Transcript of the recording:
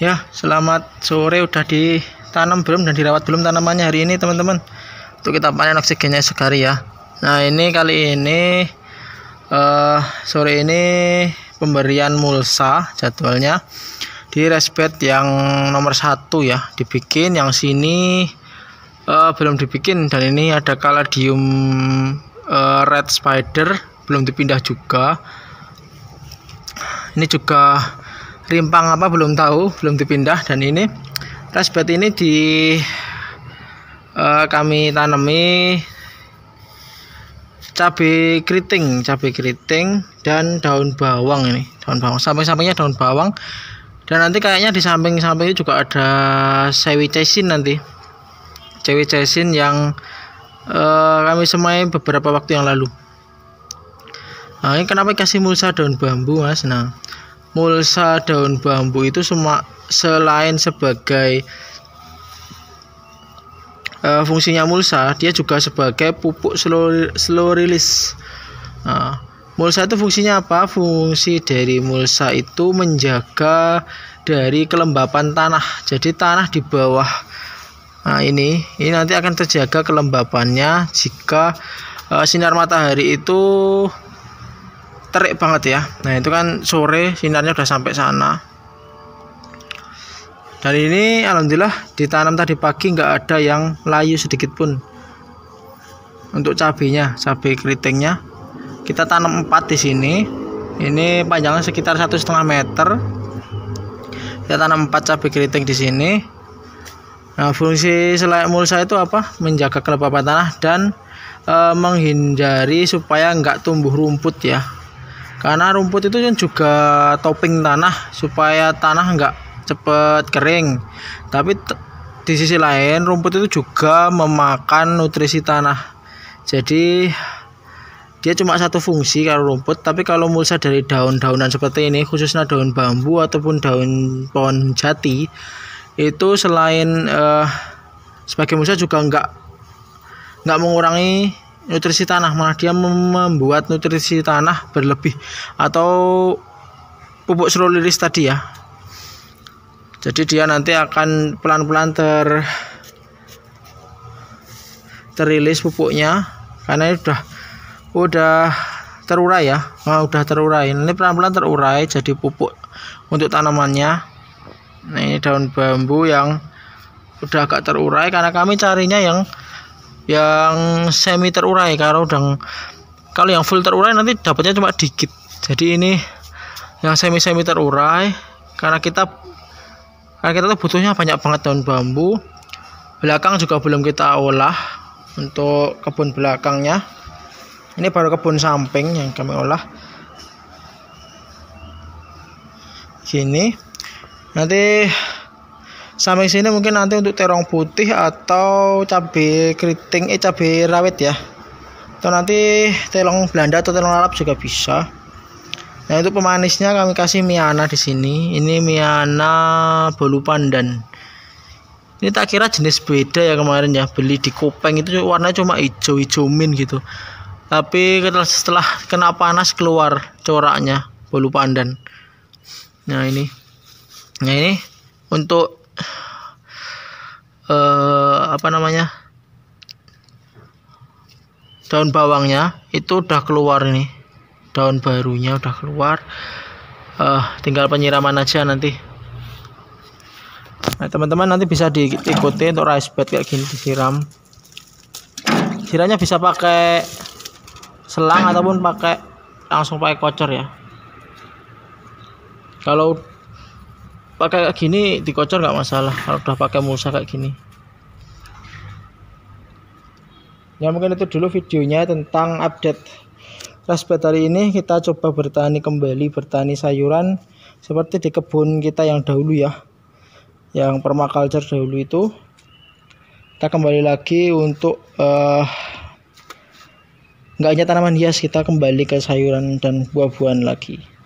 ya selamat sore udah ditanam belum dan dirawat belum tanamannya hari ini teman-teman untuk kita panen oksigennya sekali ya nah ini kali ini uh, sore ini pemberian mulsa jadwalnya di respect yang nomor satu ya dibikin yang sini uh, belum dibikin dan ini ada kaladium uh, eh, red spider belum dipindah juga ini juga rimpang apa belum tahu belum dipindah dan ini rasbet ini di uh, kami tanami cabai keriting cabai keriting dan daun bawang ini daun bawang samping-sampingnya daun bawang dan nanti kayaknya di samping samping juga ada sewi cesin nanti cewek cesin yang uh, kami semai beberapa waktu yang lalu nah ini kenapa kasih mulsa daun bambu mas nah mulsa daun bambu itu semua selain sebagai uh, fungsinya mulsa dia juga sebagai pupuk slow, slow release uh, mulsa itu fungsinya apa fungsi dari mulsa itu menjaga dari kelembapan tanah jadi tanah di bawah nah ini ini nanti akan terjaga kelembapannya jika uh, sinar matahari itu terik banget ya nah itu kan sore sinarnya udah sampai sana dan ini alhamdulillah ditanam tadi pagi nggak ada yang layu sedikit pun untuk cabenya cabai keritingnya kita tanam 4 di sini ini panjangnya sekitar satu setengah meter kita tanam 4 cabai keriting di sini Nah, fungsi selai mulsa itu apa? Menjaga kelembapan tanah dan e, menghindari supaya nggak tumbuh rumput ya karena rumput itu juga topping tanah supaya tanah enggak cepet kering tapi di sisi lain rumput itu juga memakan nutrisi tanah jadi dia cuma satu fungsi kalau rumput tapi kalau mulsa dari daun-daunan seperti ini khususnya daun bambu ataupun daun pohon jati itu selain eh, sebagai mulsa juga enggak enggak mengurangi nutrisi tanah malah dia membuat nutrisi tanah berlebih atau pupuk seroliris tadi ya jadi dia nanti akan pelan-pelan ter terilis pupuknya karena ini udah udah terurai ya nah, udah terurai ini pelan-pelan terurai jadi pupuk untuk tanamannya nah ini daun bambu yang udah agak terurai karena kami carinya yang yang semi terurai karena udang kalau yang full terurai nanti dapatnya cuma dikit jadi ini yang semi semi terurai karena kita karena kita tuh butuhnya banyak banget daun bambu belakang juga belum kita olah untuk kebun belakangnya ini baru kebun samping yang kami olah gini nanti Sampai sini mungkin nanti untuk terong putih atau cabai keriting eh cabai rawit ya. Atau nanti terong Belanda atau terong Arab juga bisa. Nah, itu pemanisnya kami kasih miana di sini. Ini miana bolu pandan. Ini tak kira jenis beda ya kemarin ya. Beli di Kopeng itu warnanya cuma hijau-hijau min gitu. Tapi setelah kena panas keluar coraknya bolu pandan. Nah, ini. Nah, ini untuk eh, apa namanya daun bawangnya itu udah keluar ini daun barunya udah keluar eh, tinggal penyiraman aja nanti nah teman-teman nanti bisa diikuti untuk rice bed kayak gini disiram siramnya bisa pakai selang ataupun pakai langsung pakai kocor ya kalau pakai kayak gini dikocor nggak masalah kalau udah pakai mulsa kayak gini ya mungkin itu dulu videonya tentang update raspberry hari ini kita coba bertani kembali bertani sayuran seperti di kebun kita yang dahulu ya yang permaculture dahulu itu kita kembali lagi untuk uh, nggak hanya tanaman hias kita kembali ke sayuran dan buah-buahan lagi